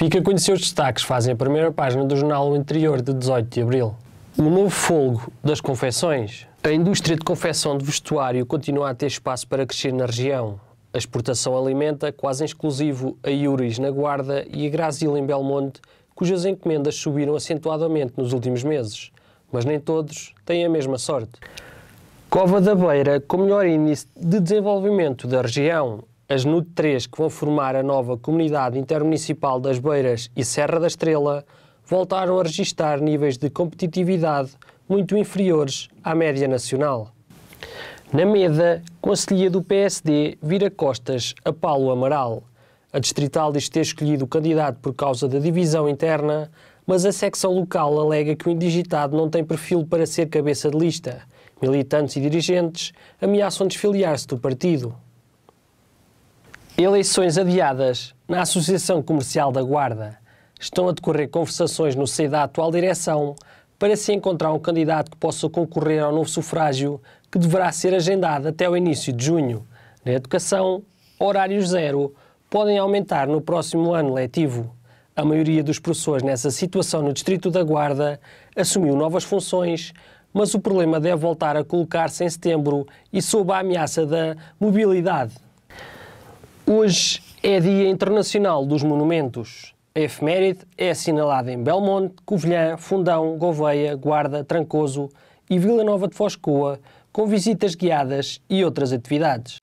Fica a conhecer os destaques, fazem a primeira página do jornal O Interior de 18 de Abril. O novo folgo das confecções. A indústria de confecção de vestuário continua a ter espaço para crescer na região. A exportação alimenta quase em exclusivo a Iuris na Guarda e a Grazil em Belmonte, cujas encomendas subiram acentuadamente nos últimos meses. Mas nem todos têm a mesma sorte. Cova da Beira, com melhor índice de desenvolvimento da região, as NUT 3 que vão formar a nova Comunidade Intermunicipal das Beiras e Serra da Estrela voltaram a registrar níveis de competitividade muito inferiores à média nacional. Na Meda, conselhia do PSD vira costas a Paulo Amaral. A distrital diz ter escolhido o candidato por causa da divisão interna, mas a secção local alega que o indigitado não tem perfil para ser cabeça de lista. Militantes e dirigentes ameaçam desfiliar-se do partido. Eleições adiadas. Na Associação Comercial da Guarda estão a decorrer conversações no seio da atual direção para se encontrar um candidato que possa concorrer ao novo sufrágio que deverá ser agendado até o início de junho. Na educação, horários zero podem aumentar no próximo ano letivo. A maioria dos professores nessa situação no Distrito da Guarda assumiu novas funções, mas o problema deve voltar a colocar-se em setembro e sob a ameaça da mobilidade. Hoje é Dia Internacional dos Monumentos. A é efeméride é assinalada em Belmonte, Covilhã, Fundão, Gouveia, Guarda, Trancoso e Vila Nova de Foscoa, com visitas guiadas e outras atividades.